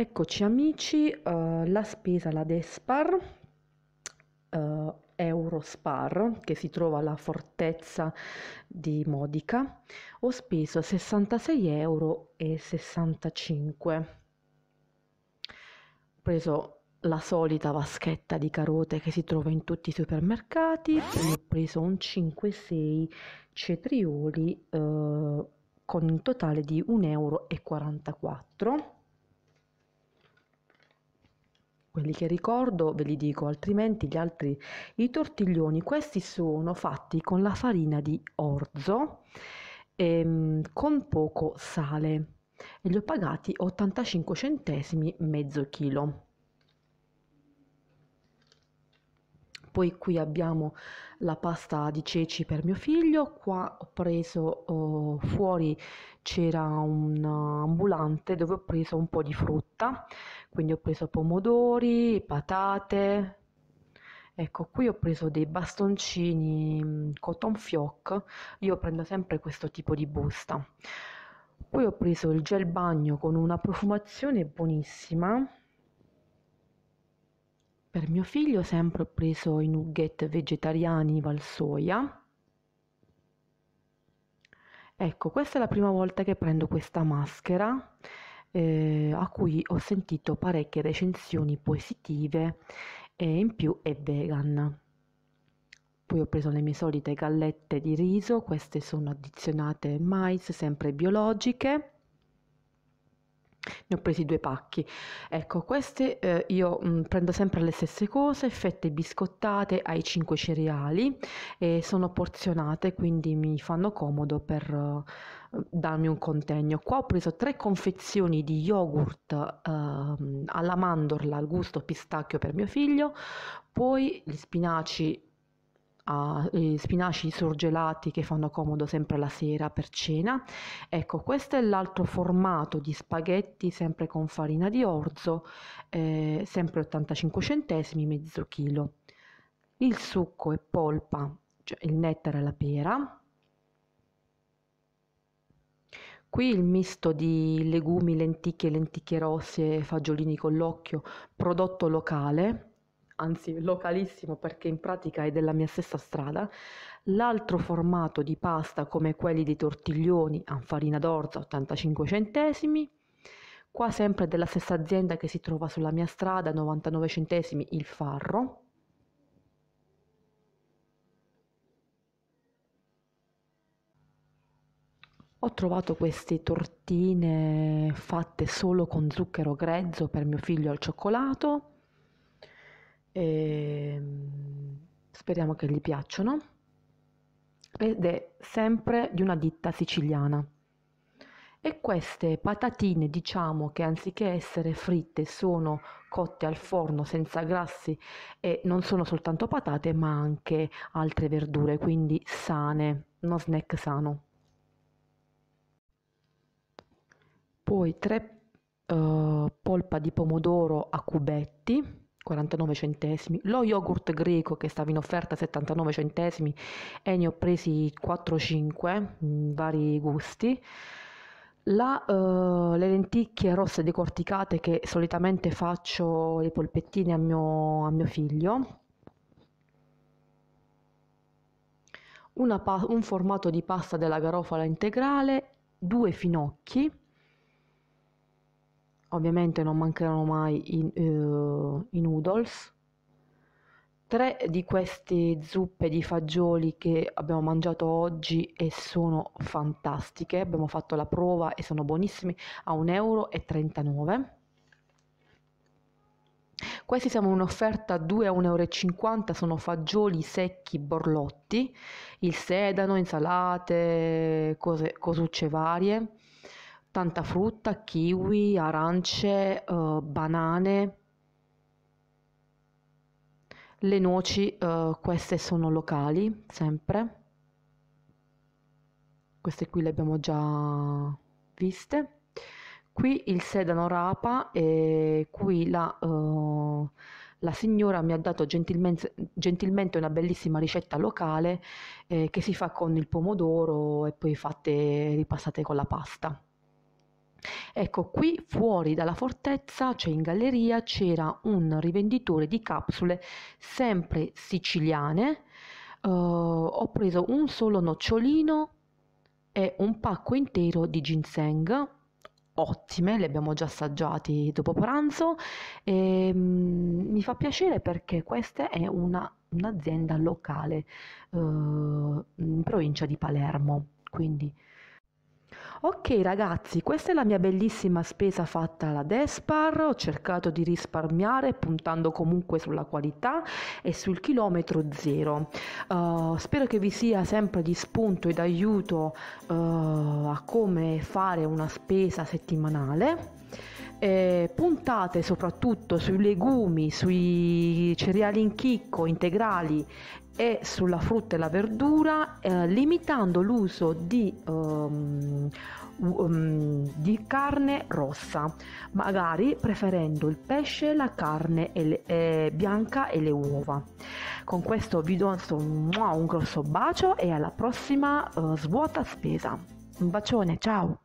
Eccoci amici, uh, la spesa la Despar, uh, Eurospar, che si trova alla fortezza di Modica, ho speso 66,65 euro. Ho preso la solita vaschetta di carote che si trova in tutti i supermercati, poi ho preso un 5-6 cetrioli uh, con un totale di 1,44 euro quelli che ricordo ve li dico, altrimenti gli altri, i tortiglioni, questi sono fatti con la farina di orzo e ehm, con poco sale e li ho pagati 85 centesimi mezzo chilo. Poi qui abbiamo la pasta di ceci per mio figlio, qua ho preso oh, fuori c'era un ambulante dove ho preso un po' di frutta, quindi ho preso pomodori, patate, Ecco, qui ho preso dei bastoncini mm, cotton fioc, io prendo sempre questo tipo di busta. Poi ho preso il gel bagno con una profumazione buonissima, per mio figlio sempre ho preso i nugget vegetariani valsoia. Ecco, questa è la prima volta che prendo questa maschera eh, a cui ho sentito parecchie recensioni positive e in più è vegan. Poi ho preso le mie solite gallette di riso, queste sono addizionate mais, sempre biologiche ne ho presi due pacchi ecco queste eh, io mh, mm, prendo sempre le stesse cose fette biscottate ai 5 cereali e sono porzionate quindi mi fanno comodo per uh, darmi un contegno qua ho preso tre confezioni di yogurt uh, alla mandorla al gusto pistacchio per mio figlio poi gli spinaci a eh, spinaci surgelati che fanno comodo sempre la sera per cena. Ecco, questo è l'altro formato di spaghetti sempre con farina di orzo, eh, sempre 85 centesimi, mezzo chilo. Il succo e polpa, cioè il nettare alla pera, Qui il misto di legumi, lenticchie, lenticchie rosse, fagiolini con l'occhio, prodotto locale, anzi localissimo perché in pratica è della mia stessa strada, l'altro formato di pasta come quelli dei tortiglioni farina d'orza 85 centesimi, qua sempre della stessa azienda che si trova sulla mia strada 99 centesimi il farro, Ho trovato queste tortine fatte solo con zucchero grezzo per mio figlio al cioccolato, e ehm, speriamo che gli piacciono ed è sempre di una ditta siciliana e queste patatine diciamo che anziché essere fritte sono cotte al forno senza grassi e non sono soltanto patate ma anche altre verdure quindi sane uno snack sano poi tre uh, polpa di pomodoro a cubetti 49 centesimi, lo yogurt greco che stava in offerta a 79 centesimi e ne ho presi 4-5, vari gusti. La, uh, le lenticchie rosse decorticate che solitamente faccio le polpettine a mio, a mio figlio. Pa- un formato di pasta della garofala integrale, due finocchi ovviamente non mancheranno mai i, uh, eh, i noodles. Tre di queste zuppe di fagioli che abbiamo mangiato oggi e sono fantastiche, abbiamo fatto la prova e sono buonissimi a 1,39 euro. Questi siamo in un'offerta 2 a 1,50 euro, sono fagioli secchi borlotti, il sedano, insalate, cose, cosucce varie tanta frutta, kiwi, arance, eh, banane. Le noci, eh, queste sono locali, sempre. Queste qui le abbiamo già viste. Qui il sedano rapa e qui la, eh, la signora mi ha dato gentilmente, gentilmente una bellissima ricetta locale eh, che si fa con il pomodoro e poi fatte ripassate con la pasta. Ecco, qui fuori dalla fortezza, cioè in galleria, c'era un rivenditore di capsule sempre siciliane. Uh, ho preso un solo nocciolino e un pacco intero di ginseng. Ottime, le abbiamo già assaggiate dopo pranzo e um, mi fa piacere perché questa è una, un'azienda locale uh, in provincia di Palermo, quindi Ok ragazzi, questa è la mia bellissima spesa fatta alla Despar, ho cercato di risparmiare puntando comunque sulla qualità e sul chilometro zero. Uh, spero che vi sia sempre di spunto ed aiuto uh, a come fare una spesa settimanale eh, puntate soprattutto sui legumi, sui cereali in chicco integrali e sulla frutta e la verdura, eh, limitando l'uso di, um, um, di, carne rossa, magari preferendo il pesce, la carne e le, eh, bianca e le uova. Con questo vi do un, grosso bacio e alla prossima uh, svuota spesa. Un bacione, ciao!